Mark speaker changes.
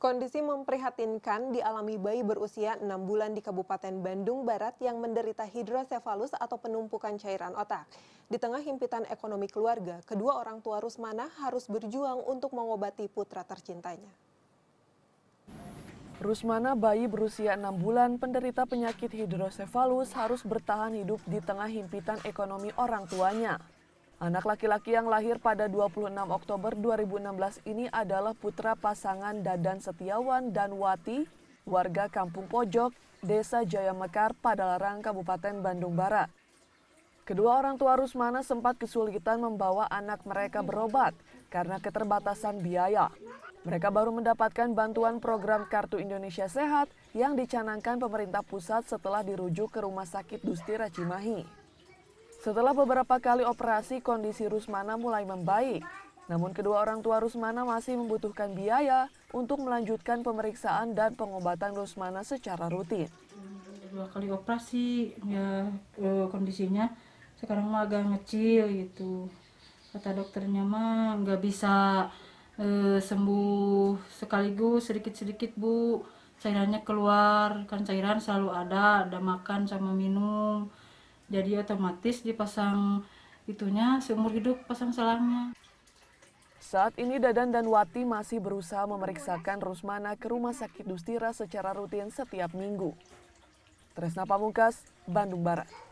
Speaker 1: Kondisi memprihatinkan dialami bayi berusia 6 bulan di Kabupaten Bandung Barat yang menderita hidrosefalus atau penumpukan cairan otak. Di tengah himpitan ekonomi keluarga, kedua orang tua Rusmana harus berjuang untuk mengobati putra tercintanya.
Speaker 2: Rusmana, bayi berusia 6 bulan penderita penyakit hidrosefalus harus bertahan hidup di tengah himpitan ekonomi orang tuanya. Anak laki-laki yang lahir pada 26 Oktober 2016 ini adalah putra pasangan Dadan Setiawan dan Wati, warga Kampung Pojok, Desa Jaya Mekar, Padalarang, Kabupaten Bandung Barat. Kedua orang tua Rusmana sempat kesulitan membawa anak mereka berobat karena keterbatasan biaya. Mereka baru mendapatkan bantuan program Kartu Indonesia Sehat yang dicanangkan pemerintah pusat setelah dirujuk ke Rumah Sakit Dustira Cimahi. Setelah beberapa kali operasi, kondisi Rusmana mulai membaik. Namun kedua orang tua Rusmana masih membutuhkan biaya untuk melanjutkan pemeriksaan dan pengobatan Rusmana secara rutin.
Speaker 3: Dua kali operasi ya e, kondisinya sekarang mah agak ngecil gitu. Kata dokternya mah nggak bisa e, sembuh sekaligus sedikit-sedikit bu cairannya keluar kan cairan selalu ada ada makan sama minum jadi otomatis dipasang itunya seumur
Speaker 2: hidup pasang selangnya. Saat ini Dadan dan Wati masih berusaha memeriksakan Rusmana ke rumah sakit Dustira secara rutin setiap minggu. Tresna Pamungkas, Bandung Barat.